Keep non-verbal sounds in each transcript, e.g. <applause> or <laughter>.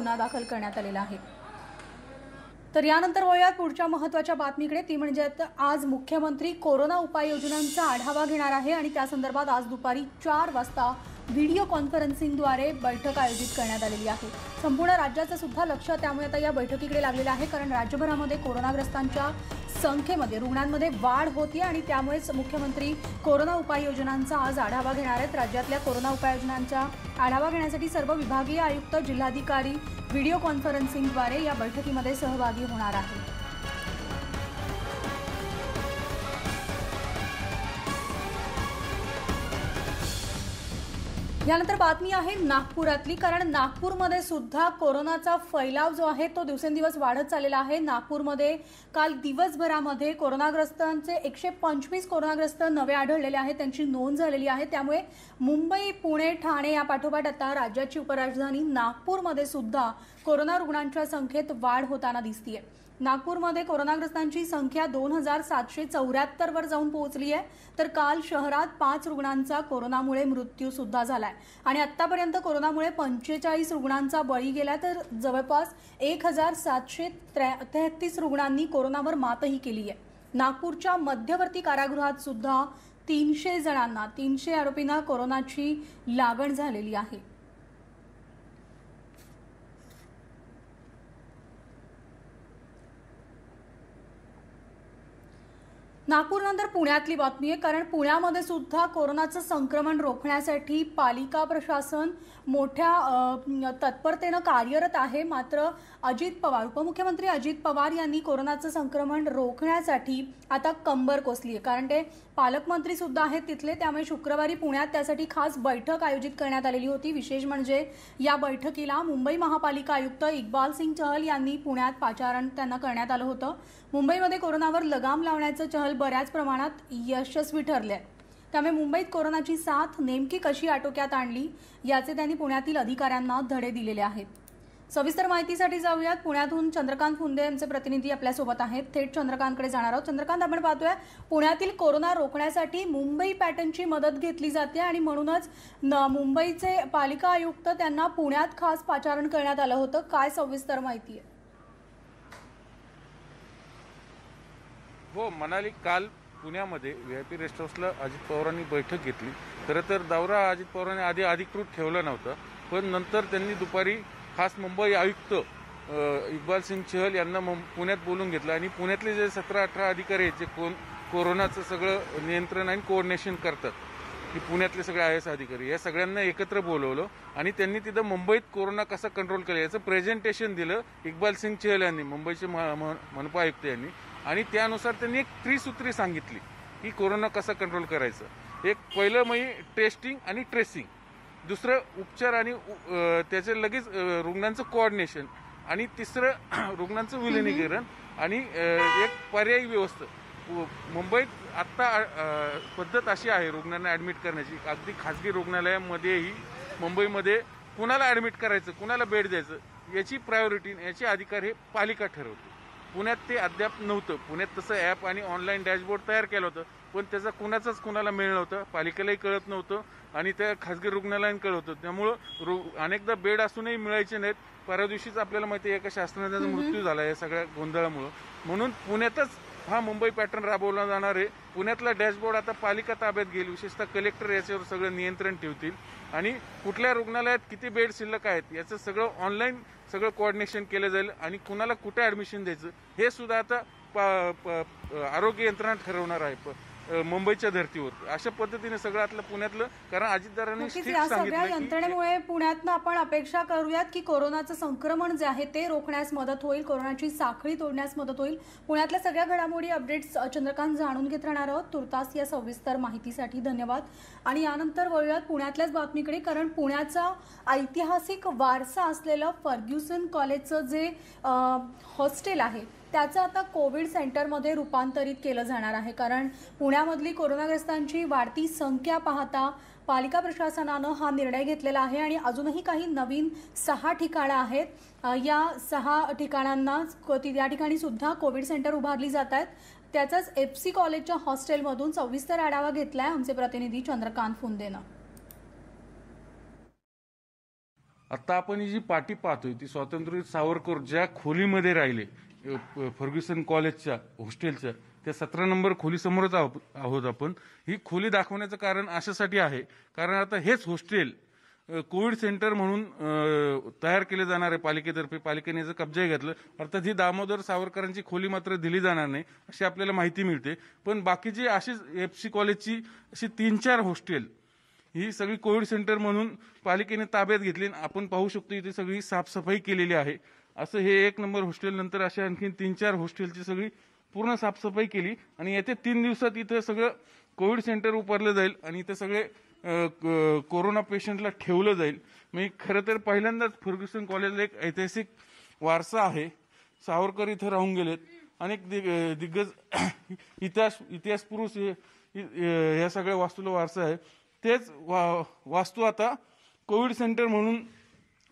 गुन्हा दाखल करण्यात आलेला आहे तर यानंतर वळूयात पुढच्या महत्त्वाच्या बातमीकडे ती म्हणजे आज मुख्यमंत्री कोरोना उपाययोजनांचा आढावा घेणार आहे आणि त्या संदर्भात आज दुपारी चार वाजता व्हिडिओ कॉन्फरन्सिंगद्वारे बैठक आयोजित करण्यात आलेली आहे संपूर्ण राज्याचं सुद्धा लक्ष त्यामुळे आता या बैठकीकडे लागलेलं आहे कारण राज्यभरामध्ये कोरोनाग्रस्तांच्या संख्येमध्ये रुग्णांमध्ये वाढ होती आणि त्यामुळेच मुख्यमंत्री कोरोना उपाययोजनांचा आज आढावा घेणार आहेत राज्यातल्या कोरोना उपाययोजनांचा आढावा घेण्यासाठी सर्व विभागीय आयुक्त जिल्हाधिकारी व्हिडिओ कॉन्फरन्सिंगद्वारे या बैठकीमध्ये सहभागी होणार आहेत यानंतर बातमी आहे नागपुरातली कारण नागपूरमध्ये सुद्धा कोरोनाचा फैलाव जो आहे तो दिवसेंदिवस वाढत चाललेला आहे नागपूरमध्ये काल दिवसभरामध्ये कोरोनाग्रस्तांचे एकशे पंचवीस कोरोनाग्रस्त नवे आढळलेले आहेत त्यांची नोंद झालेली आहे त्यामुळे मुंबई पुणे ठाणे या पाठोपाठ आता राज्याची उपराजधानी नागपूरमध्ये सुद्धा कोरोना रुग्णांच्या संख्येत वाढ होताना दिसतीये नागपूरमध्ये कोरोनाग्रस्तांची संख्या दोन हजार सातशे चौऱ्याहत्तरवर जाऊन पोहोचली आहे तर काल शहरात पाच रुग्णांचा कोरोनामुळे मृत्यू सुद्धा झालाय आणि आतापर्यंत कोरोनामुळे पंचेचाळीस रुग्णांचा बळी गेला तर जवळपास एक हजार सातशे त्र्या तेहत्तीस रुग्णांनी कोरोनावर मातही केली आहे नागपूरच्या मध्यवर्ती कारागृहात सुद्धा तीनशे जणांना तीनशे आरोपींना कोरोनाची लागण झालेली आहे नागपूरनंतर पुण्यातली बातमी आहे कारण पुण्यामध्ये सुद्धा कोरोनाचं संक्रमण रोखण्यासाठी पालिका प्रशासन मोठ्या तत्परतेनं कार्यरत आहे मात्र अजित पवार उपमुख्यमंत्री अजित पवार यांनी कोरोनाचं संक्रमण रोखण्यासाठी आता कंबर कोसली आहे कारण ते पालकमंत्रीसुद्धा आहेत तिथले त्यामुळे शुक्रवारी पुण्यात त्यासाठी खास बैठक आयोजित करण्यात आलेली होती विशेष म्हणजे या बैठकीला मुंबई महापालिका आयुक्त इक्बाल सिंग चहल यांनी पुण्यात पाचारण त्यांना करण्यात आलं होतं मुंबईमध्ये कोरोनावर लगाम लावण्याचं चहल बऱ्याच प्रमाणात यशस्वी आहे त्यामुळे मुंबईत कोरोनाची साथ नेमकी कशी आटोक्यात आणली याचे त्यांनी पुण्यातील अधिकाऱ्यांना धडे दिलेले आहेत सविस्तर माहितीसाठी जाऊयात पुण्यातून चंद्रकांत फुंदे यांचे प्रतिनिधी आपल्यासोबत आहेत थेट चंद्रकांतकडे जाणार आहोत चंद्रकांत आपण पाहतोय पुण्यातील कोरोना रोखण्यासाठी मुंबई पॅटर्नची मदत घेतली जाते आणि म्हणूनच मुंबईचे पालिका आयुक्त त्यांना पुण्यात खास पाचारण करण्यात आलं होतं काय सविस्तर माहिती आहे हो मनाली काल पुण्यामध्ये व्ही आय पी रेस्ट हाऊसला अजित पवारांनी बैठक घेतली खरं तर दौरा अजित पवारांनी आधी अधिकृत ठेवला नव्हता पण नंतर त्यांनी दुपारी खास मुंबई आयुक्त इकबाल सिंग चहल यांना पुण्यात बोलून घेतलं आणि पुण्यातले जे सतरा अठरा अधिकारी आहेत जे कोण कोरोनाचं सगळं नियंत्रण आणि कोऑर्डिनेशन करतात की पुण्यातले सगळे आय एस अधिकारी या सगळ्यांना एकत्र बोलवलं आणि त्यांनी तिथं मुंबईत कोरोना कसा कंट्रोल केला याचं प्रेझेंटेशन दिलं इक्बाल सिंग चहल यांनी मुंबईचे मनपा आयुक्त यांनी आणि त्यानुसार त्यांनी एक त्रिसूत्री सांगितली की कोरोना कसा कंट्रोल करायचं एक पहिलं म्हणजे टेस्टिंग आणि ट्रेसिंग दुसरं उपचार आणि त्याचे लगेच रुग्णांचं कोऑर्डिनेशन आणि तिसरं <clears throat> रुग्णांचं विलिनीकरण आणि एक पर्यायी व्यवस्था मुंबईत आत्ता पद्धत अशी आहे रुग्णांना ॲडमिट करण्याची अगदी खाजगी रुग्णालयामध्येही मुंबईमध्ये कुणाला ॲडमिट करायचं कुणाला बेड द्यायचं याची प्रायोरिटी याचे अधिकार हे पालिका ठरवते पुण्यात ते अद्याप नव्हतं पुण्यात तसं ॲप आणि ऑनलाईन डॅशबोर्ड तयार केलं होतं पण त्याचा कुणाचाच कुणाला मिळणं होतं पालिकेलाही कळत नव्हतं आणि त्या खासगी रुग्णालयाने कळत होतं त्यामुळं रु अनेकदा बेड असूनही मिळायचे नाहीत परवा दिवशीच आपल्याला माहिती आहे एका शास्त्रज्ञाचा मृत्यू झाला या सगळ्या गोंधळामुळं म्हणून पुण्यातच हा मुंबई पॅटर्न राबवला जाणार आहे पुण्यातला डॅशबोर्ड आता पालिका ताब्यात घेईल विशेषतः कलेक्टर याच्यावर सगळं नियंत्रण ठेवतील आणि कुठल्या रुग्णालयात किती बेड शिल्लक आहेत याचं सगळं ऑनलाईन सगळं कोऑर्डिनेशन केलं जाईल आणि कुणाला कुठे ॲडमिशन द्यायचं हे सुद्धा आता आरोग्य यंत्रणा ठरवणार आहे मुंबईच्या धर्तीवर अशा पद्धतीने सगळं आपलं पुण्यातलं कारण अजितदारांनी सगळ्या यंत्रणेमुळे पुण्यातनं आपण अपेक्षा करूयात की कोरोनाचं संक्रमण जे आहे ते रोखण्यास मदत होईल कोरोनाची साखळी तोडण्यास मदत होईल पुण्यातल्या सगळ्या घडामोडी अपडेट्स चंद्रकांत जाणून घेत राहणार आहोत तुर्तास या सविस्तर माहितीसाठी धन्यवाद आणि यानंतर वळूयात पुण्यातल्याच बातमीकडे कारण पुण्याचा ऐतिहासिक वारसा असलेलं फर्ग्युसन कॉलेजचं जे हॉस्टेल आहे त्याचं आता कोविड सेंटरमध्ये रूपांतरित केलं जाणार आहे कारण पुण्यामधली कोरोनाग्रस्तांची वाढती संख्या पाहता पालिका प्रशासनानं हा निर्णय घेतलेला आहे आणि अजूनही काही नवीन सहा ठिकाणं आहेत या सहा ठिकाणांना या ठिकाणी सुद्धा कोविड सेंटर उभारली जात आहेत त्याचाच एफ सी कॉलेजच्या हॉस्टेलमधून सविस्तर आढावा घेतला आहे आमचे प्रतिनिधी चंद्रकांत फुंदेनं आता आपण ही जी पाठी पाहतोय ती स्वातंत्र्यवीर सावरकर ज्या खोलीमध्ये राहिले फर्ग्युसन कॉलेजच्या हॉस्टेलच्या त्या सतरा नंबर खोलीसमोरच आहोत आपण ही खोली दाखवण्याचं कारण अशासाठी आहे कारण आता हेच हॉस्टेल कोविड सेंटर म्हणून तयार केले जाणार आहे पालिकेतर्फे पालिकेने जर कब्जाही घेतलं अर्थात ही दामोदर सावरकरांची खोली मात्र दिली जाणार नाही अशी आपल्याला माहिती मिळते पण बाकीची अशीच एफ सी कॉलेजची अशी तीन चार हॉस्टेल ही सगळी कोविड सेंटर म्हणून पालिकेने ताब्यात घेतली आपण पाहू शकतो इथे सगळी साफसफाई केलेली आहे असं हे एक नंबर हॉस्टेल नंतर असे आणखी तीन चार हॉस्टेलची सगळी पूर्ण साफसफाई केली आणि येत्या तीन दिवसात इथं सगळं कोविड सेंटर उभारलं जाईल आणि इथं सगळे कोरोना पेशंटला ठेवलं जाईल मी खरं तर पहिल्यांदाच फर्ग्युसन कॉलेजला एक ऐतिहासिक वारसा आहे सावरकर इथं राहून गेलेत अनेक दिग्गज इतिहास इतिहासपुरुष पुरुष या सगळ्या वास्तूला वारसा आहे तेच वा वास्तू आता कोविड सेंटर म्हणून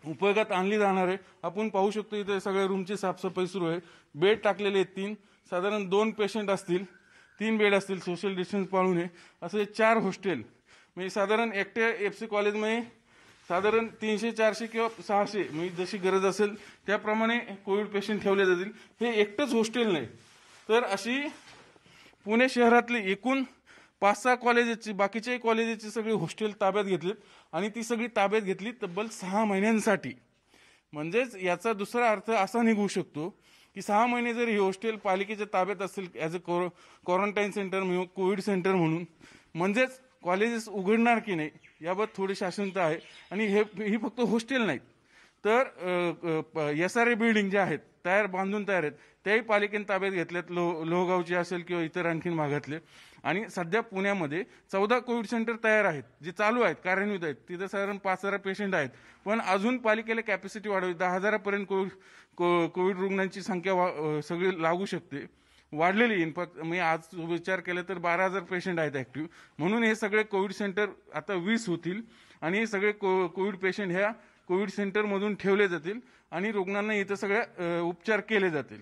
उपयोगात आणली जाणार आहे आपण पाहू शकतो इथे सगळ्या रूमची साफसफाई सुरू आहे बेड टाकलेले आहेत तीन साधारण दोन पेशंट असतील तीन बेड असतील सोशल डिस्टन्स पाळून हे असे चार हॉस्टेल म्हणजे साधारण एकट्या एफ सी कॉलेजमध्ये साधारण तीनशे चारशे किंवा सहाशे म्हणजे जशी गरज असेल त्याप्रमाणे कोविड पेशंट ठेवले जातील हे एकटंच हॉस्टेल नाही तर अशी पुणे शहरातली एकूण पाच सहा कॉलेजेसची बाकीच्याही कॉलेजेसची सगळी हॉस्टेल ताब्यात घेतलीत आणि ती सगळी ताब्यात घेतली तब्बल सहा महिन्यांसाठी म्हणजेच याचा दुसरा अर्थ असा निघू शकतो की सहा महिने जर ही हॉस्टेल पालिकेच्या ताब्यात असेल ॲज अ कोरो क्वारंटाईन सेंटर म्हणून कोविड सेंटर म्हणून म्हणजेच कॉलेजेस उघडणार की नाही याबाबत थोडी शासनता आहे आणि हे ही फक्त हॉस्टेल नाहीत तर एस आर ए बिल्डिंग जे आहेत तयार बांधून तयार आहेत त्याही पालिकेने ताब्यात घेतल्यात लो लोहगावचे असेल किंवा इतर आणखीन भागातले आणि सध्या पुण्यामध्ये चौदा कोविड सेंटर तयार आहेत जे चालू आहेत कार्यान्वित आहेत तिथे साधारण पाच हजार पेशंट आहेत पण अजून पालिकेला कॅपॅसिटी वाढवली दहा हजारापर्यंत कोविड को कोविड रुग्णांची संख्या सगळी लागू शकते वाढलेली इनफॅक्ट मी आज विचार केला तर बारा हजार पेशंट आहेत ॲक्टिव्ह म्हणून हे सगळे कोविड सेंटर आता वीस होतील आणि हे सगळे को कोविड पेशंट ह्या कोविड सेंटरमधून ठेवले जातील आणि रुग्णांना इथं सगळ्या उपचार केले जातील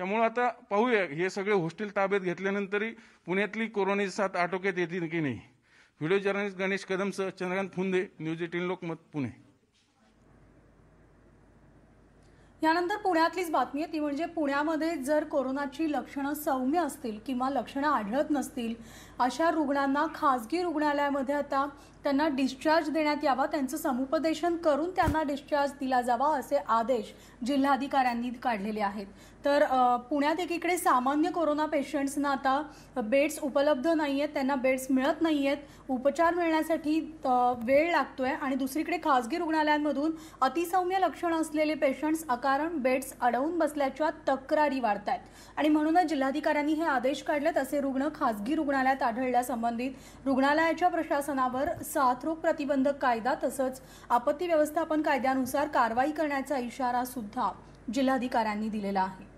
त्यामुळं आता पाहूया हे सगळे हॉस्टेल ताब्यात घेतल्यानंतरही पुण्यातली कोरोनाची साथ आटोक्यात येतील की नाही व्हिडिओ जर्नलिस्ट गणेश कदमचं चंद्रकांत फुंदे न्यूज एटीन लोकमत पुणे यानंतर पुण्यातलीच बातमी आहे ती म्हणजे पुण्यामध्ये जर कोरोनाची लक्षणं सौम्य असतील किंवा लक्षणं आढळत नसतील अशा रुग्णांना खाजगी रुग्णालयामध्ये आता त्यांना डिस्चार्ज देण्यात यावा त्यांचं समुपदेशन करून त्यांना डिस्चार्ज दिला जावा असे आदेश जिल्हाधिकाऱ्यांनी काढलेले आहेत तर पुण्यात एकीकडे सामान्य कोरोना पेशंट्सना आता बेड्स उपलब्ध नाही आहेत त्यांना बेड्स मिळत नाही आहेत उपचार मिळण्यासाठी वेळ लागतो आहे आणि दुसरीकडे खाजगी रुग्णालयांमधून अतिसौम्य लक्षणं असलेले पेशंट्स अका कारण बेड्स अडवून बसल्याच्या तक्रारी वाढत आहेत आणि म्हणूनच जिल्हाधिकाऱ्यांनी हे आदेश काढलेत असे रुग्ण खासगी रुग्णालयात आढळल्यासंबंधित रुग्णालयाच्या प्रशासनावर साथरोग प्रतिबंधक कायदा तसंच आपत्ती व्यवस्थापन कायद्यानुसार कारवाई करण्याचा इशारा सुद्धा जिल्हाधिकाऱ्यांनी दिलेला आहे